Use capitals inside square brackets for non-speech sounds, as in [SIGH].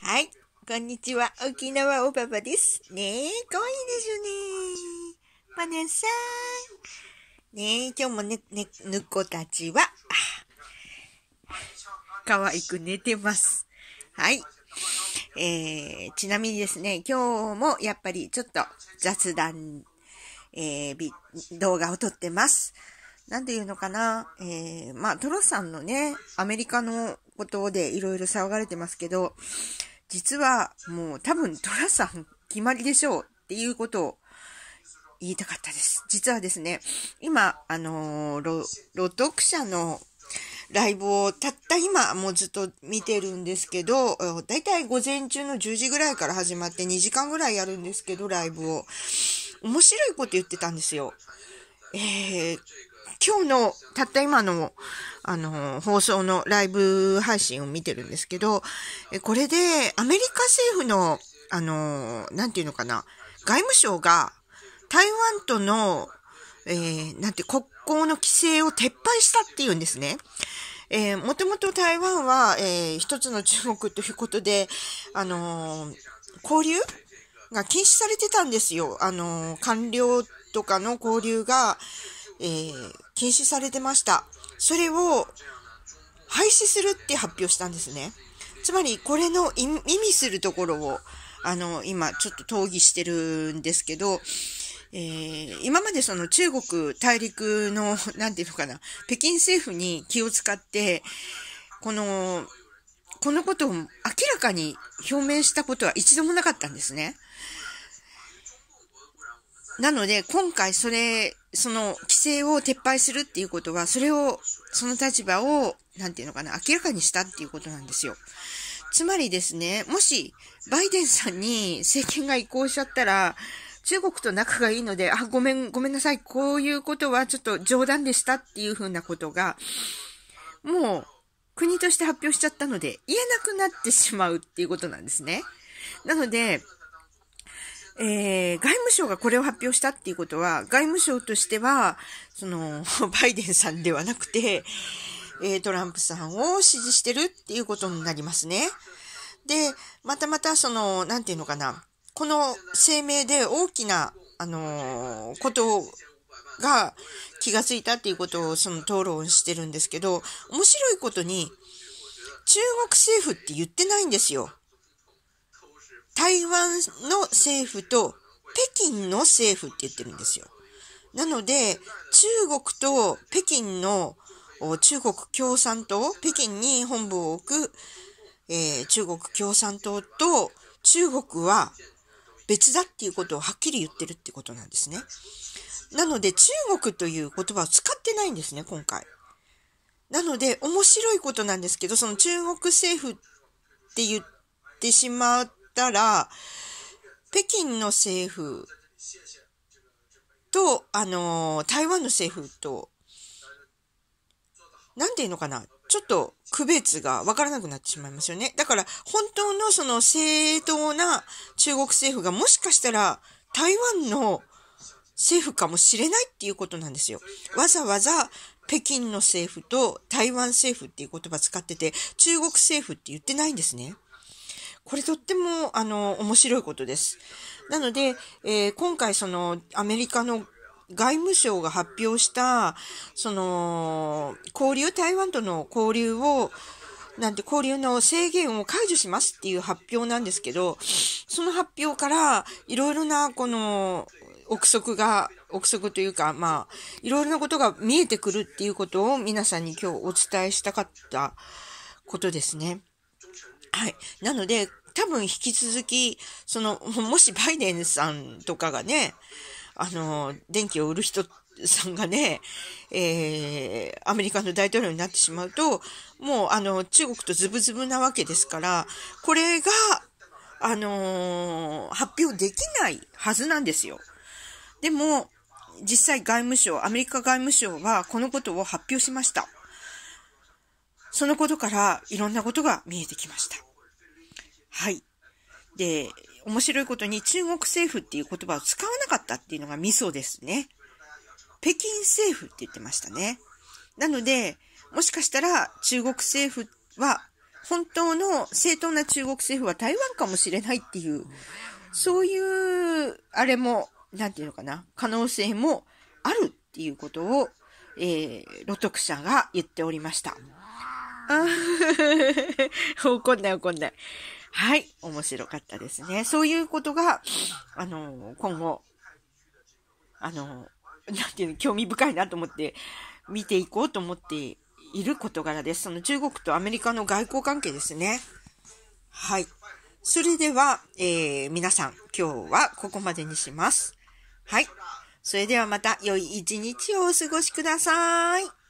はい。こんにちは。沖縄おばばです。ねえ、可愛いでしょね。マネさん。ねえ、今日もね、ね、ぬこたちは、可愛く寝てます。はい。えー、ちなみにですね、今日もやっぱりちょっと雑談、えー、動画を撮ってます。なんていうのかな、えー、まあ、トロさんのね、アメリカのことでいろいろ騒がれてますけど、実はもう多分トラさん決まりでしょうっていうことを言いたかったです。実はですね、今、あのー、ロ読者のライブをたった今もうずっと見てるんですけど、だいたい午前中の10時ぐらいから始まって2時間ぐらいやるんですけど、ライブを。面白いこと言ってたんですよ。えー、今日の、たった今の、あの、放送のライブ配信を見てるんですけど、これでアメリカ政府の、あの、なんていうのかな、外務省が台湾との、えー、なんて国交の規制を撤廃したっていうんですね。えー、もともと台湾は、えー、一つの中国ということで、あのー、交流が禁止されてたんですよ。あのー、官僚とかの交流が、えー、禁止されてました。それを廃止するって発表したんですね。つまり、これの意味するところを、あの、今、ちょっと討議してるんですけど、えー、今までその中国大陸の、[LAUGHS] なんていうのかな、北京政府に気を使って、この、このことを明らかに表明したことは一度もなかったんですね。なので、今回それ、その規制を撤廃するっていうことは、それを、その立場を、なんていうのかな、明らかにしたっていうことなんですよ。つまりですね、もし、バイデンさんに政権が移行しちゃったら、中国と仲がいいので、あ、ごめん、ごめんなさい、こういうことはちょっと冗談でしたっていうふうなことが、もう、国として発表しちゃったので、言えなくなってしまうっていうことなんですね。なので、えー、外務省がこれを発表したっていうことは、外務省としては、その、[LAUGHS] バイデンさんではなくて、えー、トランプさんを支持してるっていうことになりますね。で、またまた、その、なんていうのかな、この声明で大きな、あのー、ことが気がついたっていうことを、その、討論してるんですけど、面白いことに、中国政府って言ってないんですよ。台湾の政府と北京の政府って言ってるんですよ。なので、中国と北京の、中国共産党、北京に本部を置く、えー、中国共産党と中国は別だっていうことをはっきり言ってるってことなんですね。なので、中国という言葉を使ってないんですね、今回。なので、面白いことなんですけど、その中国政府って言ってしまうったら、北京の政府と、あの、台湾の政府と、なんていうのかな、ちょっと区別がわからなくなってしまいますよね。だから、本当のその正当な中国政府がもしかしたら台湾の政府かもしれないっていうことなんですよ。わざわざ北京の政府と台湾政府っていう言葉使ってて、中国政府って言ってないんですね。これとっても、あの、面白いことです。なので、えー、今回その、アメリカの外務省が発表した、その、交流、台湾との交流を、なんて交流の制限を解除しますっていう発表なんですけど、その発表からいろいろなこの憶測が、憶測というか、まあ、いろいろなことが見えてくるっていうことを皆さんに今日お伝えしたかったことですね。はい。なので、多分引き続き、その、もしバイデンさんとかがね、あの、電気を売る人さんがね、えー、アメリカの大統領になってしまうと、もうあの、中国とズブズブなわけですから、これが、あのー、発表できないはずなんですよ。でも、実際外務省、アメリカ外務省はこのことを発表しました。そのことからいろんなことが見えてきました。はい。で、面白いことに中国政府っていう言葉を使わなかったっていうのがミソですね。北京政府って言ってましたね。なので、もしかしたら中国政府は、本当の正当な中国政府は台湾かもしれないっていう、そういう、あれも、なんていうのかな、可能性もあるっていうことを、えー、露徳者が言っておりました。あ [LAUGHS] 怒んない怒んない。はい。面白かったですね。そういうことが、あの、今後、あの、なんていうの、興味深いなと思って、見ていこうと思っている事柄です。その中国とアメリカの外交関係ですね。はい。それでは、えー、皆さん、今日はここまでにします。はい。それではまた良い一日をお過ごしください。